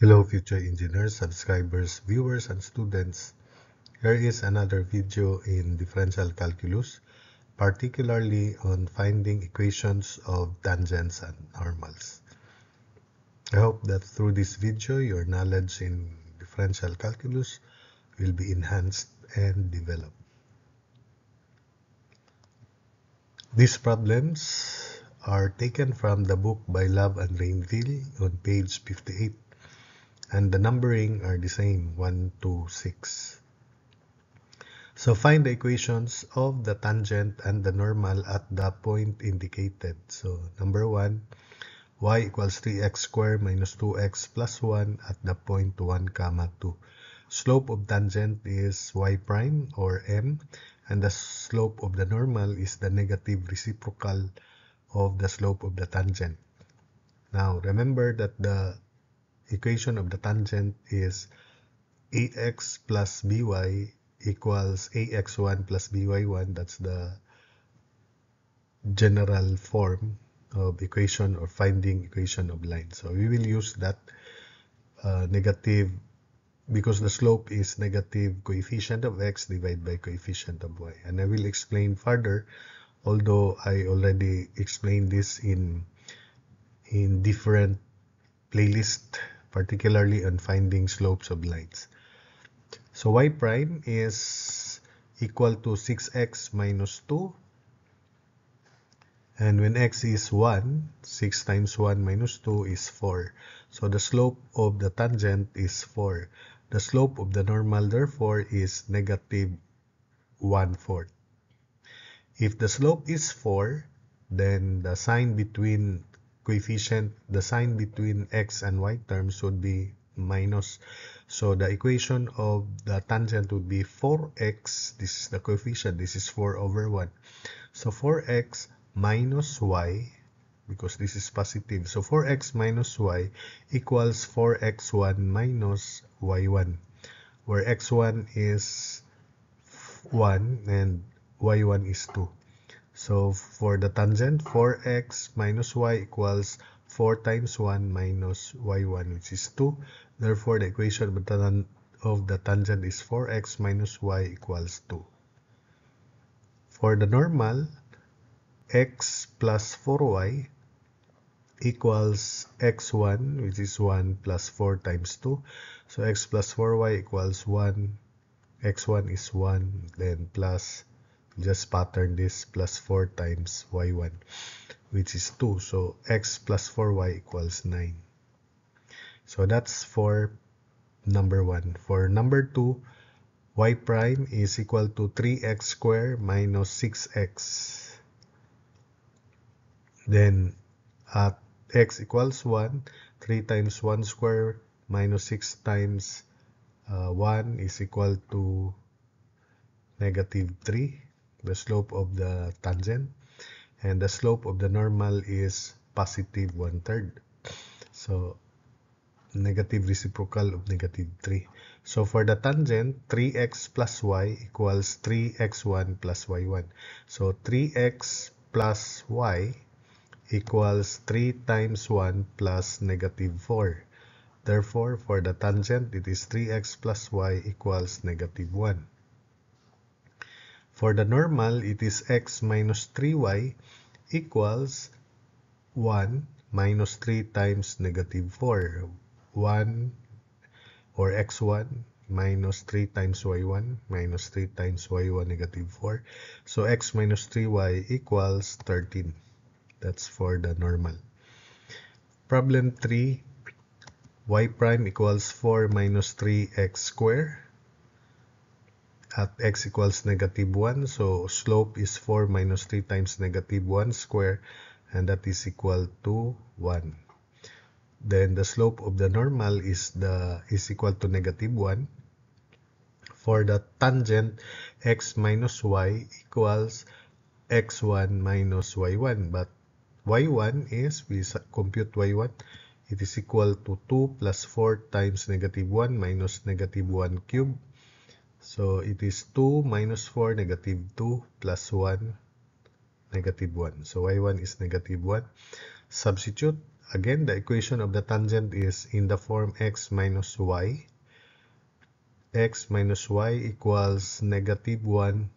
Hello future engineers, subscribers, viewers, and students. Here is another video in differential calculus, particularly on finding equations of tangents and normals. I hope that through this video, your knowledge in differential calculus will be enhanced and developed. These problems are taken from the book by Love and Rainville on page 58 and the numbering are the same 1, 2, 6. So find the equations of the tangent and the normal at the point indicated. So number 1, y equals 3x squared minus 2x plus 1 at the point 1 comma 2. Slope of tangent is y prime or m and the slope of the normal is the negative reciprocal of the slope of the tangent. Now remember that the equation of the tangent is ax plus by equals ax1 plus by1. That's the general form of equation or finding equation of line. So we will use that uh, negative because the slope is negative coefficient of x divided by coefficient of y. And I will explain further, although I already explained this in in different playlist particularly on finding slopes of lines. So y prime is equal to 6x minus 2. And when x is 1, 6 times 1 minus 2 is 4. So the slope of the tangent is 4. The slope of the normal therefore is negative 1 fourth. If the slope is 4, then the sign between coefficient, the sign between x and y terms would be minus. So the equation of the tangent would be 4x, this is the coefficient, this is 4 over 1. So 4x minus y, because this is positive, so 4x minus y equals 4x1 minus y1, where x1 is 1 and y1 is 2. So for the tangent, 4x minus y equals 4 times 1 minus y1, which is 2. Therefore, the equation of the tangent is 4x minus y equals 2. For the normal, x plus 4y equals x1, which is 1 plus 4 times 2. So x plus 4y equals 1, x1 is 1, then plus just pattern this plus 4 times y1 which is 2 so x plus 4y equals 9 so that's for number 1 for number 2 y prime is equal to 3x squared minus 6x then at x equals 1 3 times 1 squared minus 6 times uh, 1 is equal to negative 3 the slope of the tangent and the slope of the normal is positive one-third so negative reciprocal of negative 3 so for the tangent 3x plus y equals 3x1 plus y1 so 3x plus y equals 3 times 1 plus negative 4 therefore for the tangent it is 3x plus y equals negative 1 for the normal, it is x minus 3y equals 1 minus 3 times negative 4. 1 or x1 minus 3 times y1 minus 3 times y1 negative 4. So x minus 3y equals 13. That's for the normal. Problem 3, y prime equals 4 minus 3x square at x equals negative 1. So slope is 4 minus 3 times negative 1 square and that is equal to 1. Then the slope of the normal is the is equal to negative 1. For the tangent, x minus y equals x1 minus y1. But y1 is, we compute y1, it is equal to 2 plus 4 times negative 1 minus negative 1 cubed So, it is 2 minus 4, negative 2, plus 1, negative 1. So, y1 is negative 1. Substitute, again, the equation of the tangent is in the form x minus y. x minus y equals negative 1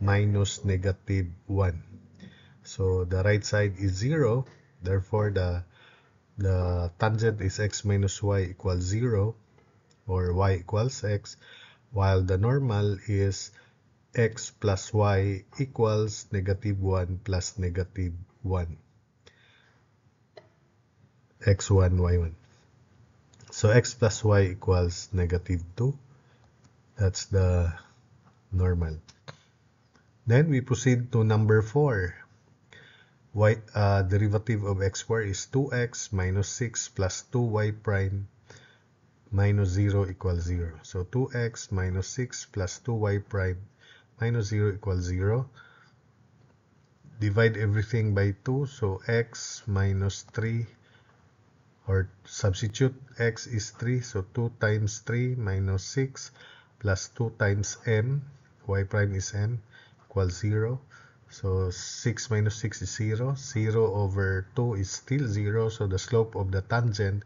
minus negative 1. So, the right side is 0. Therefore, the, the tangent is x minus y equals 0 or y equals x. while the normal is x plus y equals negative 1 plus negative 1 x1 y1 so x plus y equals negative 2 that's the normal then we proceed to number 4 y uh, derivative of x squared is 2x minus 6 plus 2y prime minus 0 equals 0. So 2x minus 6 plus 2y prime minus 0 equals 0. Divide everything by 2, so x minus 3 or substitute x is 3, so 2 times 3 minus 6 plus 2 times m, y prime is m, equals 0. So 6 minus 6 is 0, 0 over 2 is still 0, so the slope of the tangent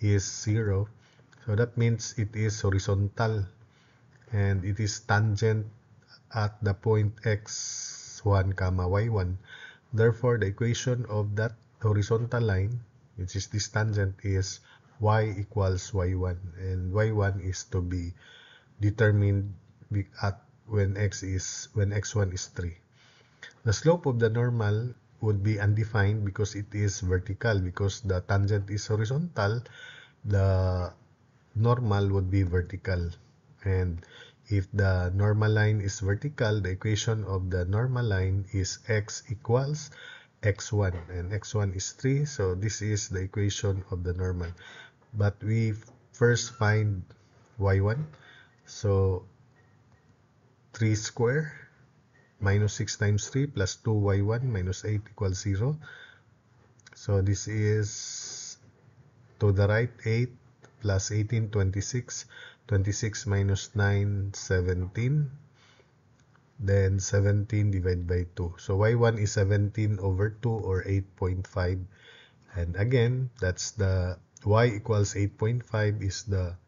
is 0. So that means it is horizontal and it is tangent at the point x1 comma y1. Therefore, the equation of that horizontal line, which is this tangent, is y equals y1. And y1 is to be determined at when x is when x1 is 3. The slope of the normal would be undefined because it is vertical because the tangent is horizontal, the normal would be vertical and if the normal line is vertical the equation of the normal line is x equals x1 and x1 is 3 so this is the equation of the normal but we first find y1 so 3 square minus 6 times 3 plus 2y1 minus 8 equals 0 so this is to the right 8 plus 18, 26. 26 minus 9, 17. Then 17 divided by 2. So y1 is 17 over 2 or 8.5. And again, that's the y equals 8.5 is the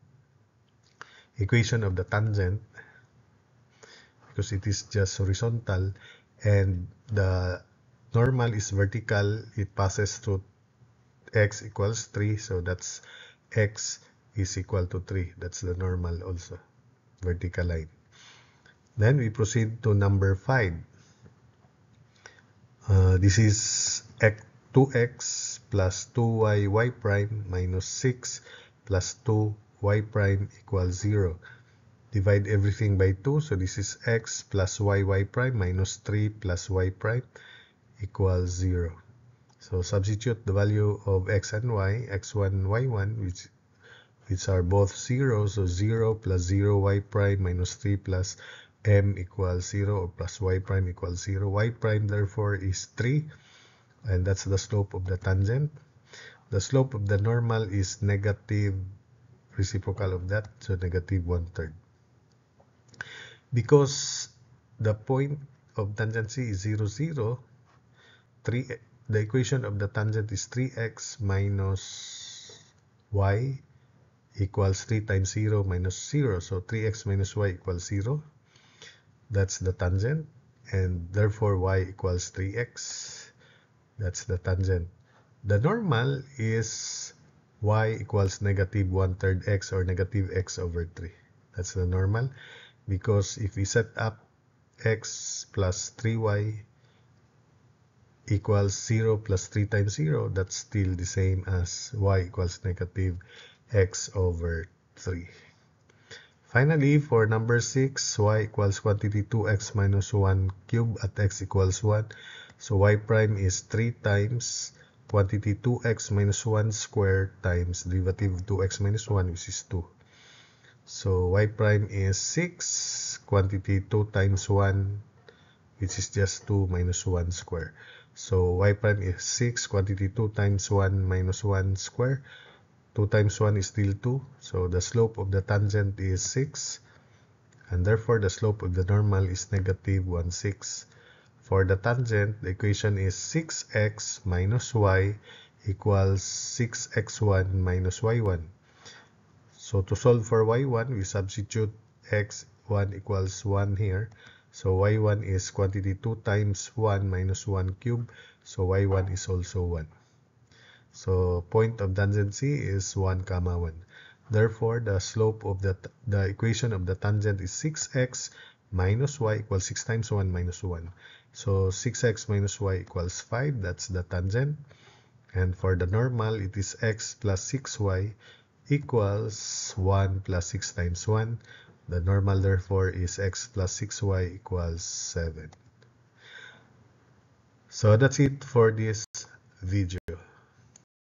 equation of the tangent because it is just horizontal and the normal is vertical it passes through x equals 3 so that's x is equal to 3. That's the normal also, vertical line. Then we proceed to number 5. Uh, this is x, 2x plus 2y y prime minus 6 plus 2y prime equals 0. Divide everything by 2, so this is x plus y y prime minus 3 plus y prime equals 0. So substitute the value of x and y, x1, y1, which which are both 0, so 0 plus 0 y prime minus 3 plus m equals 0 or plus y prime equals 0. y prime therefore is 3 and that's the slope of the tangent. The slope of the normal is negative reciprocal of that, so negative one-third. Because the point of tangency is 0, 0, 3 the equation of the tangent is 3x minus y equals 3 times 0 minus 0. So 3x minus y equals 0. That's the tangent. And therefore y equals 3x. That's the tangent. The normal is y equals negative 1 third x or negative x over 3. That's the normal because if we set up x plus 3y equals 0 plus 3 times 0, that's still the same as y equals negative x over 3. Finally, for number 6, y equals quantity 2x minus 1 cube at x equals 1. So y prime is 3 times quantity 2x minus 1 squared times derivative 2x minus 1 which is 2. So y prime is 6, quantity 2 times 1 which is just 2 minus 1 square. So y prime is 6, quantity 2 times 1 minus 1 square. 2 times 1 is still 2, so the slope of the tangent is 6, and therefore the slope of the normal is negative 1 6. For the tangent, the equation is 6x minus y equals 6x1 minus y1. So to solve for y1, we substitute x1 equals 1 here. So y1 is quantity 2 times 1 minus 1 cubed. So y1 is also 1. So point of tangency is 1 comma 1. Therefore, the slope of the, the equation of the tangent is 6x minus y equals 6 times 1 minus 1. So 6x minus y equals 5. That's the tangent. And for the normal, it is x plus 6y equals 1 plus 6 times 1 the normal therefore is x plus 6y equals 7. So that's it for this video.